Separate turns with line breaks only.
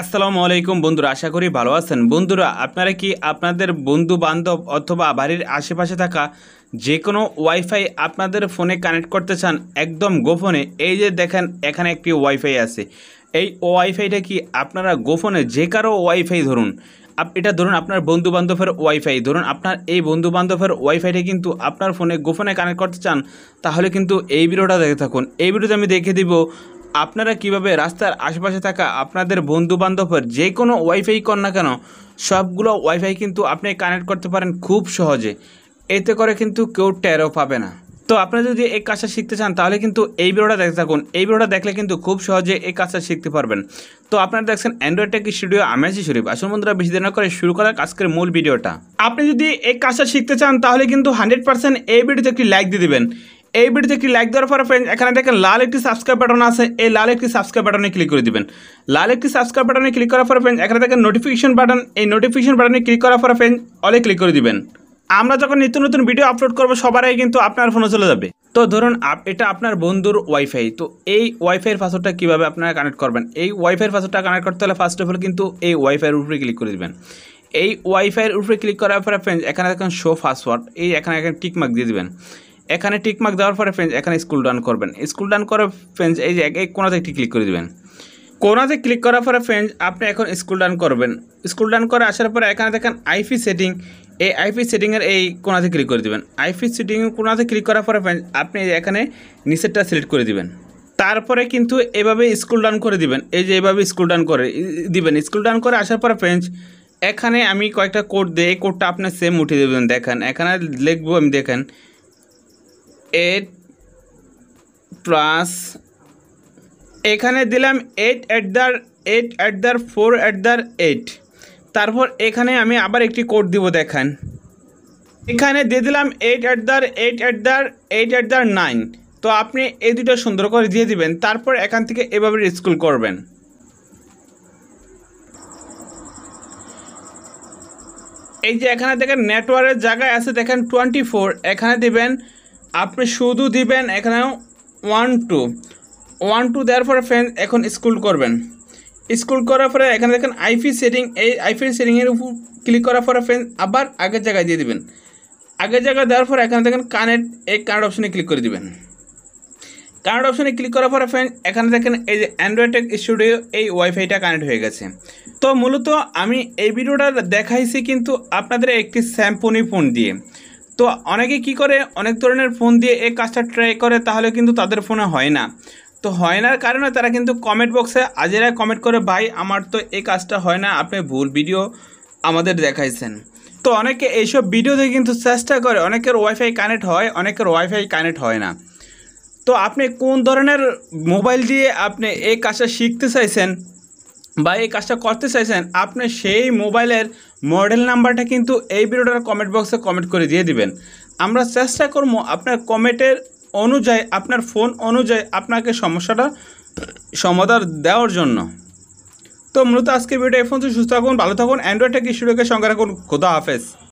আসসালামু আলাইকুম বন্ধুরা আশা করি ভালো আছেন বন্ধুরা আপনারা কি আপনাদের বন্ধু বান্ধব অথবা বাড়ির আশেপাশে থাকা যে কোনো ওয়াইফাই আপনাদের ফোনে কানেক্ট করতে চান একদম গোপনে এই যে দেখেন এখানে একটি ওয়াইফাই আছে এই ওয়াইফাইটা কি আপনারা গোপনে যে কারো ওয়াইফাই ধরুন আপ এটা ধরুন আপনার বন্ধু বান্ধবের ওয়াইফাই ধরুন আপনার এই বন্ধু বান্ধবের ওয়াইফাইটা কিন্তু আপনার ফোনে গোপনে কানেক্ট করতে চান তাহলে কিন্তু এই ভিডিওটা দেখে থাকুন এই ভিডিওতে আমি দেখে দিব আপনারা কিভাবে রাস্তার আশেপাশে থাকা আপনাদের বন্ধু বান্ধবের যে কোনো ওয়াইফাই কর না কেন সবগুলো ওয়াইফাই কিন্তু আপনি কানেক্ট করতে পারেন খুব সহজে এতে করে কিন্তু কেউ টেরও পাবে না তো আপনারা যদি এই কাজটা শিখতে চান তাহলে কিন্তু এই ভিডিওটা দেখতে থাকুন এই ভিডিওটা দেখলে কিন্তু খুব সহজে এই কাজটা শিখতে পারবেন তো আপনারা দেখছেন অ্যান্ড্রয়েড টেক স্টুডিও আমেজি শরীফ আসল বন্ধুরা বেশি দেরি না করে শুরু করার আজকের মূল ভিডিওটা আপনি যদি এই কাজটা শিখতে চান তাহলে কিন্তু হান্ড্রেড পার্সেন্ট এই ভিডিওতে একটি লাইক দিয়ে দেবেন এই ভিডিওতে একটি লাইক দেওয়ার পরে ফ্রেন্ড এখানে দেখেন লাল একটি সাবস্ক্রাইব বাটন আছে এই লাল একটি সাবস্ক্রাইব বাটনে ক্লিক করে দিবেন লাল একটি সাবস্ক্রাইব বাটনে ক্লিক করার পরে ফ্রেন্ড এখানে দেখেন নোটিফিকেশন বাটন এই নোটিফিকেশন বাটনে ক্লিক করার পরে ফ্রেন্ড অলে ক্লিক করে দিবেন আমরা যখন নিত্য নতুন ভিডিও আপলোড করবো সবার আগে কিন্তু আপনার ফোনে চলে যাবে তো ধরুন এটা আপনার বন্ধুর ওয়াইফাই তো এই ওয়াইফাইয়ের পাসওয়ার্ডটা কীভাবে আপনারা কানেক্ট করবেন এই ওয়াইফাইয়ের পাসওয়ার্ডটা কানেক্ট করতে হলে ফার্স্ট অফ অল কিন্তু এই ওয়াইফাইয়ের উপরে ক্লিক করে দেবেন এই ওয়াইফাইয়ের উপরে ক্লিক করার পরে ফ্রেন্ড এখানে দেখেন শো পাসওয়ার্ড এই এখানে এখানে টিকমার্ক দিয়ে দেবেন এখানে টিকমার্ক দেওয়ার পরে ফ্রেন্ডস এখানে স্কুল ডান করবেন স্কুল ডান করে ফ্রেন্ডস এই যে এই কোনাতে একটি ক্লিক করে দেবেন কোনাতে ক্লিক করার পরে ফ্রেন্ডস আপনি এখন স্কুল ডান করবেন স্কুল ডান করে আসার পরে এখানে দেখেন আইপি সেটিং এই আইপি সেটিংয়ের এই কোনাতে ক্লিক করে দেবেন আইপি সেটিং কোনাতে ক্লিক করার পরে ফ্রেন্ডস আপনি এখানে নিচেরটা সিলেক্ট করে দেবেন তারপরে কিন্তু এভাবে স্কুল ডান করে দিবেন এই যে এভাবে স্কুল ডান করে দিবেন স্কুল ডান করে আসার পরে ফ্রেন্ডস এখানে আমি কয়েকটা কোড দিয়ে এই কোডটা আপনার সেম উঠিয়ে দেবেন দেখেন এখানে লিখবো আমি দেখেন এইট প্লাস এখানে দিলাম eight at the eight at the four at the eight তারপর এখানে আমি আবার একটি কোড দিব দেখান এখানে দিয়ে দিলাম eight at the eight at the eight at the nine তো আপনি এই দুটো সুন্দর করে দিয়ে দিবেন তারপর এখান থেকে এভাবে স্কুল করবেন এই যে এখানে দেখেন নেটওয়ার্কের জায়গায় আছে দেখেন টোয়েন্টি ফোর এখানে দেবেন আপনি শুধু দিবেন এখানে ওয়ান টু ওয়ান টু দেওয়ার পরে ফ্যান এখন স্কুল করবেন স্কুল করার পরে এখানে দেখেন আইপি সেটিং এই আইপি সেটিংয়ের উপর ক্লিক করার পরে ফ্যান আবার আগের জায়গায় দিয়ে দিবেন আগের জায়গায় দেওয়ার পরে এখানে দেখেন কানেক্ট এই কানেক্ট অপশনে ক্লিক করে দিবেন কানেক্ট অপশনে ক্লিক করার পরে ফ্রেন্ড এখানে দেখেন এই যে অ্যান্ড্রয়েড টেক স্টুডিও এই ওয়াইফাইটা কানেক্ট হয়ে গেছে তো মূলত আমি এই ভিডিওটা দেখাইছি কিন্তু আপনাদের একটি স্যাম্পনি ফোন দিয়ে তো অনেকে কি করে অনেক ধরনের ফোন দিয়ে এই কাজটা ট্রাই করে তাহলে কিন্তু তাদের ফোনে হয় না তো হয় না কারণে তারা কিন্তু কমেন্ট বক্সে আজেরা কমেন্ট করে ভাই আমার তো এই কাজটা হয় না আপনি ভুল ভিডিও আমাদের দেখাইছেন তো অনেকে এইসব ভিডিওতে কিন্তু চেষ্টা করে অনেকের ওয়াইফাই কানেক্ট হয় অনেকের ওয়াইফাই কানেক্ট হয় না তো আপনি কোন ধরনের মোবাইল দিয়ে আপনি এই কাজটা শিখতে চাইছেন বা এই কাজটা করতে চাইছেন আপনি সেই মোবাইলের মডেল নাম্বারটা কিন্তু এই ভিডিওটার কমেন্ট বক্সে কমেন্ট করে দিয়ে দিবেন আমরা চেষ্টা করবো আপনার কমেন্টের অনুযায়ী আপনার ফোন অনুযায়ী আপনাকে সমস্যাটা সমাধান দেওয়ার জন্য তো মূলত আজকে ভিডিও এই ফোন সুস্থ থাকুন ভালো থাকুন অ্যান্ড্রয়েড টেক স্টুডিওকে সঙ্গে রাখুন খোদা হাফেজ